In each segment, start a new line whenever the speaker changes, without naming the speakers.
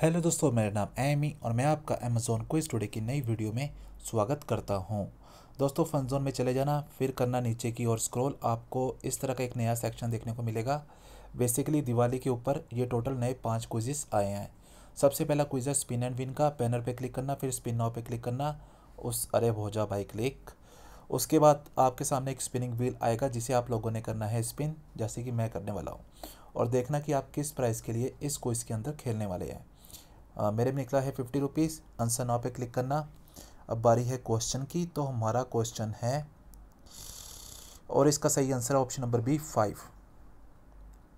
hello दोस्तों मेरा नाम एमी और मैं आपका अमेजोन को स्टूडे की नई वीडियो में स्वागत करता हूं दोस्तों फन जोन में चले जाना फिर करना नीचे की ओर स्क्रॉल आपको इस तरह का एक नया सेक्शन देखने को मिलेगा बेसिकली दिवाली के ऊपर ये टोटल नए पाँच क्विजेस आए हैं सबसे पहला क्विज है स्पिन एंड विन का पैनर पर क्लिक करना फिर स्पिन नाव पर क्लिक करना उस अरे भोजा भाई क्लिक उसके बाद आपके सामने एक स्पिनिंग व्हील आएगा जिसे आप लोगों ने करना है स्पिन जैसे कि मैं करने वाला हूँ और देखना कि आप किस प्राइस के लिए इस क्विज़ के अंदर खेलने वाले हैं आ, मेरे में निकला है फिफ्टी रुपीज़ आंसर नाव पे क्लिक करना अब बारी है क्वेश्चन की तो हमारा क्वेश्चन है और इसका सही आंसर है ऑप्शन नंबर बी फाइव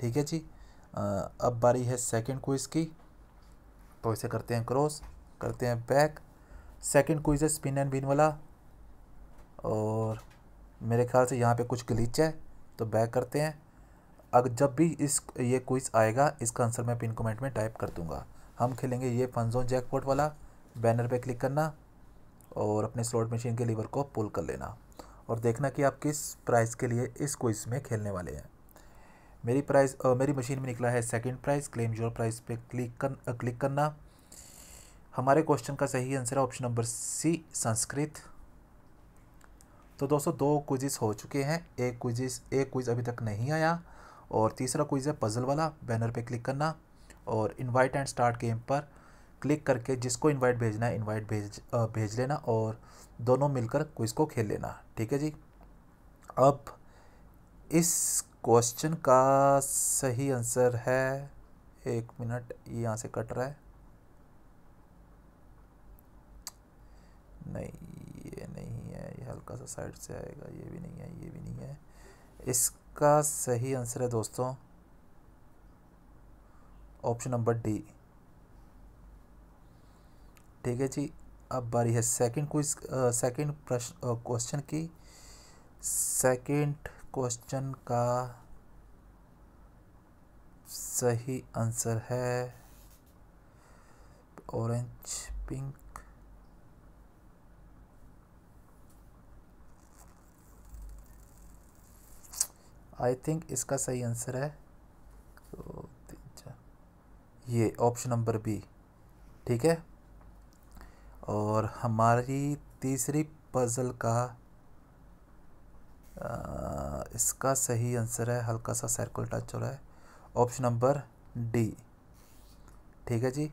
ठीक है जी आ, अब बारी है सेकंड क्विज़ की तो इसे करते हैं क्रॉस करते हैं बैक सेकंड क्विज़ है स्पिन एंड बिन वाला और मेरे ख्याल से यहाँ पे कुछ ग्लिच है तो बैक करते हैं अगर जब भी इस ये क्विज़ आएगा इसका आंसर मैं पिन कमेंट में टाइप कर दूँगा हम खेलेंगे ये फनजोन जैकपॉट वाला बैनर पे क्लिक करना और अपने स्लॉट मशीन के लीवर को पुल कर लेना और देखना कि आप किस प्राइस के लिए इस क्विज में खेलने वाले हैं मेरी प्राइस आ, मेरी मशीन में निकला है second prize claim your prize पे क्लिक कर आ, क्लिक करना हमारे क्वेश्चन का सही आंसर है ऑप्शन नंबर सी संस्कृत तो दोस्तों दो क्विजेस हो चुके हैं एक क्विजेस एक क्विज अभी तक नहीं आया और तीसरा क्विज है पज़ल वाला बैनर पे क्लिक करना और इनवाइट एंड स्टार्ट गेम पर क्लिक करके जिसको इनवाइट भेजना है इनवाइट भेज भेज लेना और दोनों मिलकर क्विज को खेल लेना ठीक है जी अब इस क्वेश्चन का सही आंसर है एक मिनट ये यहाँ से कट रहा है नहीं ये नहीं है ये हल्का सा साइड से आएगा ये भी नहीं है ये भी नहीं है इसका सही आंसर है दोस्तों ऑप्शन नंबर डी ठीक है जी अब बारी है सेकंड क्विज सेकंड प्रश्न क्वेश्चन की सेकंड क्वेश्चन का सही आंसर है ऑरेंज पिंक आई थिंक इसका सही आंसर है ये ऑप्शन नंबर बी ठीक है और हमारी तीसरी पज़ल का आ, इसका सही आंसर है हल्का सा सर्कल टच हो रहा है ऑप्शन नंबर डी ठीक है जी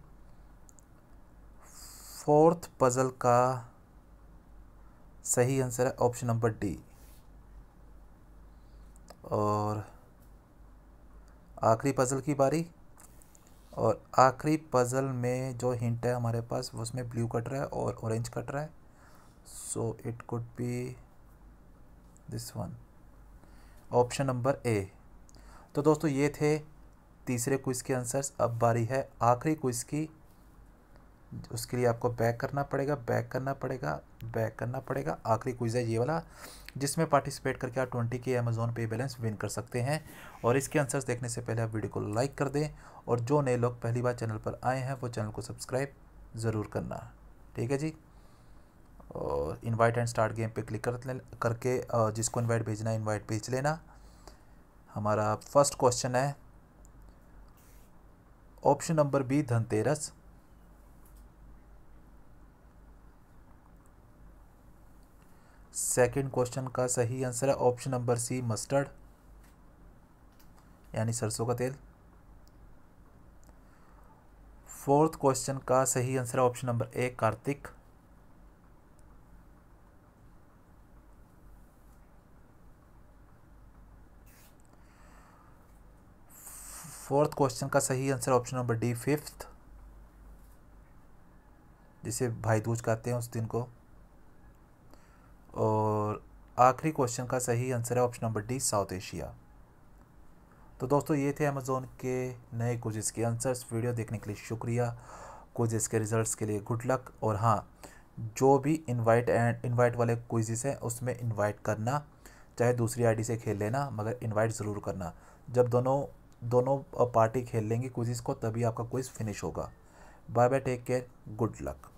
फोर्थ पज़ल का सही आंसर है ऑप्शन नंबर डी और आखिरी पज़ल की बारी और आखिरी पज़ल में जो हिंट है हमारे पास उसमें ब्लू कट रहा है और ऑरेंज कट रहा है so it could be this one option number A तो दोस्तों ये थे तीसरे क्विज़ के आंसर्स अब बारी है आखिरी क्विज़ की उसके लिए आपको बैक करना पड़ेगा बैक करना पड़ेगा बैक करना पड़ेगा आखिरी क्विज़ है ये वाला जिसमें पार्टिसिपेट करके आप ट्वेंटी के अमेज़ोन पे बैलेंस विन कर सकते हैं और इसके आंसर्स देखने से पहले आप वीडियो को लाइक कर दें और जो नए लोग पहली बार चैनल पर आए हैं वो चैनल को सब्सक्राइब ज़रूर करना ठीक है जी और इन्वाइट एंड स्टार्ट गेम पर क्लिक कर करके जिसको इन्वाइट भेजना है इन्वाइट भेज लेना हमारा फर्स्ट क्वेश्चन है option number B Dhanteras second question का सही आंसर है ऑप्शन नंबर सी मस्टर्ड यानी सरसों का तेल फोर्थ क्वेश्चन का सही आंसर है option number A Kartik fourth question का सही answer option number D fifth जिसे भाई दूज कहते हैं उस दिन को आखिरी क्वेश्चन का सही आंसर है option number D South Asia तो दोस्तों ये थे अमेज़ोन के नए कुछ के आंसर्स वीडियो देखने के लिए शुक्रिया कुछ के रिजल्ट्स के लिए गुड लक और हाँ जो भी इनवाइट एंड इनवाइट वाले क्विजेस हैं उसमें इनवाइट करना चाहे दूसरी आईडी से खेल लेना मगर इनवाइट ज़रूर करना जब दोनों दोनों पार्टी खेल लेंगी क्विजेस को तभी आपका क्विज फिनिश होगा bye bye take care good luck